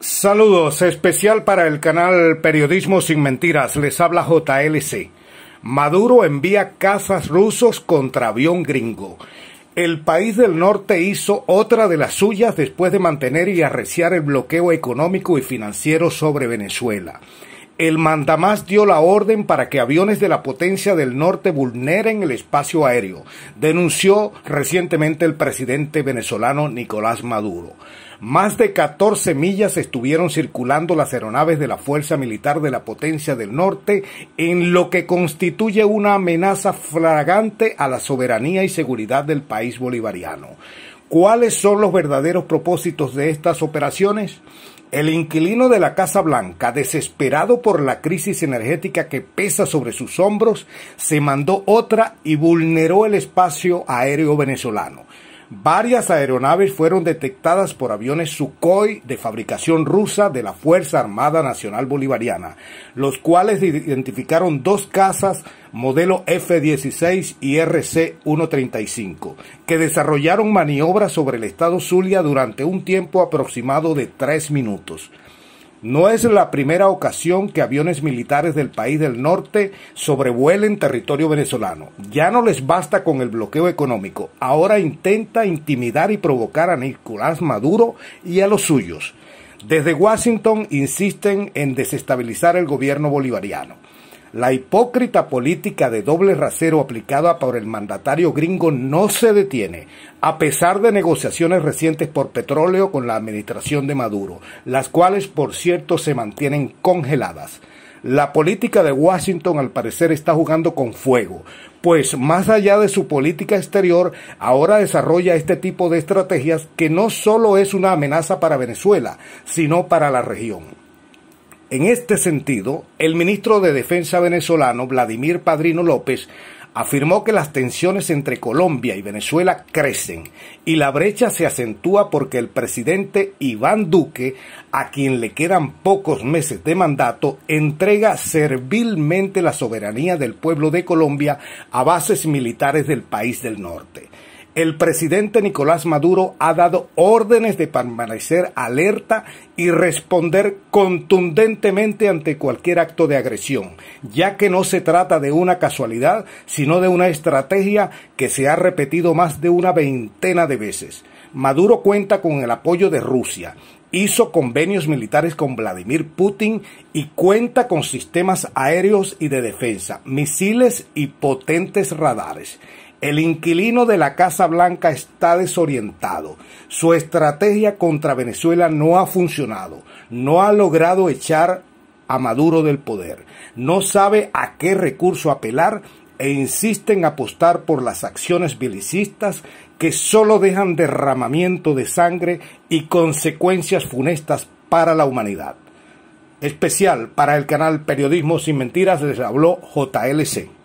Saludos especial para el canal Periodismo sin Mentiras. Les habla JLC. Maduro envía cazas rusos contra avión gringo. El país del norte hizo otra de las suyas después de mantener y arreciar el bloqueo económico y financiero sobre Venezuela el mandamás dio la orden para que aviones de la potencia del norte vulneren el espacio aéreo, denunció recientemente el presidente venezolano Nicolás Maduro. Más de 14 millas estuvieron circulando las aeronaves de la Fuerza Militar de la Potencia del Norte en lo que constituye una amenaza flagrante a la soberanía y seguridad del país bolivariano. ¿Cuáles son los verdaderos propósitos de estas operaciones? El inquilino de la Casa Blanca, desesperado por la crisis energética que pesa sobre sus hombros, se mandó otra y vulneró el espacio aéreo venezolano. Varias aeronaves fueron detectadas por aviones Sukhoi de fabricación rusa de la Fuerza Armada Nacional Bolivariana, los cuales identificaron dos casas modelo F-16 y RC-135, que desarrollaron maniobras sobre el estado Zulia durante un tiempo aproximado de tres minutos. No es la primera ocasión que aviones militares del país del norte sobrevuelen territorio venezolano. Ya no les basta con el bloqueo económico. Ahora intenta intimidar y provocar a Nicolás Maduro y a los suyos. Desde Washington insisten en desestabilizar el gobierno bolivariano. La hipócrita política de doble rasero aplicada por el mandatario gringo no se detiene, a pesar de negociaciones recientes por petróleo con la administración de Maduro, las cuales por cierto se mantienen congeladas. La política de Washington al parecer está jugando con fuego, pues más allá de su política exterior, ahora desarrolla este tipo de estrategias que no solo es una amenaza para Venezuela, sino para la región. En este sentido, el ministro de Defensa venezolano, Vladimir Padrino López, afirmó que las tensiones entre Colombia y Venezuela crecen y la brecha se acentúa porque el presidente Iván Duque, a quien le quedan pocos meses de mandato, entrega servilmente la soberanía del pueblo de Colombia a bases militares del país del norte el presidente Nicolás Maduro ha dado órdenes de permanecer alerta y responder contundentemente ante cualquier acto de agresión, ya que no se trata de una casualidad, sino de una estrategia que se ha repetido más de una veintena de veces. Maduro cuenta con el apoyo de Rusia, hizo convenios militares con Vladimir Putin y cuenta con sistemas aéreos y de defensa, misiles y potentes radares. El inquilino de la Casa Blanca está desorientado. Su estrategia contra Venezuela no ha funcionado. No ha logrado echar a Maduro del poder. No sabe a qué recurso apelar e insiste en apostar por las acciones belicistas que solo dejan derramamiento de sangre y consecuencias funestas para la humanidad. Especial para el canal Periodismo sin Mentiras les habló JLC.